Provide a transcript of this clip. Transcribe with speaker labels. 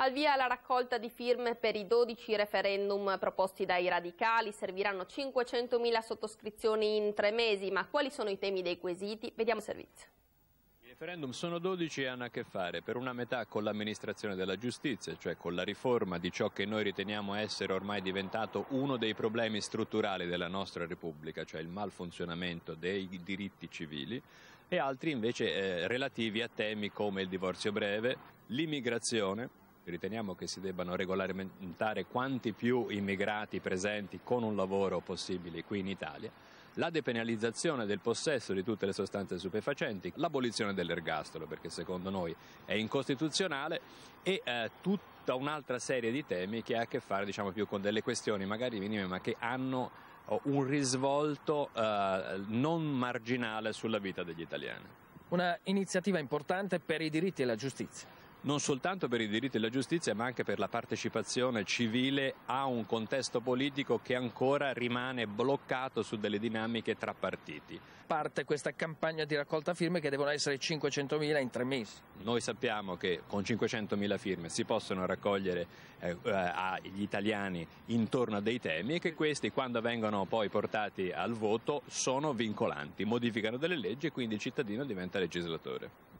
Speaker 1: Al via la raccolta di firme per i 12 referendum proposti dai radicali. Serviranno 500.000 sottoscrizioni in tre mesi, ma quali sono i temi dei quesiti? Vediamo il servizio.
Speaker 2: I referendum sono 12 e hanno a che fare per una metà con l'amministrazione della giustizia, cioè con la riforma di ciò che noi riteniamo essere ormai diventato uno dei problemi strutturali della nostra Repubblica, cioè il malfunzionamento dei diritti civili, e altri invece eh, relativi a temi come il divorzio breve, l'immigrazione, Riteniamo che si debbano regolamentare quanti più immigrati presenti con un lavoro possibile qui in Italia, la depenalizzazione del possesso di tutte le sostanze stupefacenti, l'abolizione dell'ergastolo perché secondo noi è incostituzionale e eh, tutta un'altra serie di temi che ha a che fare diciamo, più con delle questioni magari minime ma che hanno eh, un risvolto eh, non marginale sulla vita degli italiani. Una iniziativa importante per i diritti e la giustizia non soltanto per i diritti della giustizia ma anche per la partecipazione civile a un contesto politico che ancora rimane bloccato su delle dinamiche tra partiti. Parte questa campagna di raccolta firme che devono essere 500.000 in tre mesi. Noi sappiamo che con 500.000 firme si possono raccogliere eh, eh agli italiani intorno a dei temi e che questi quando vengono poi portati al voto sono vincolanti, modificano delle leggi e quindi il cittadino diventa legislatore.